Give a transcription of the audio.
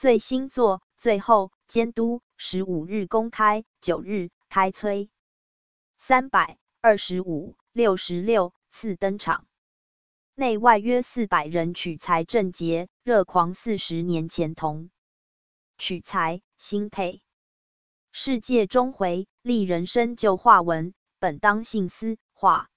最新作最后监督十五日公开，九日开催，三百二十五六十六次登场，内外约四百人取材正节热狂四十年前同取材新配，世界终回立人生旧话文本当性思画。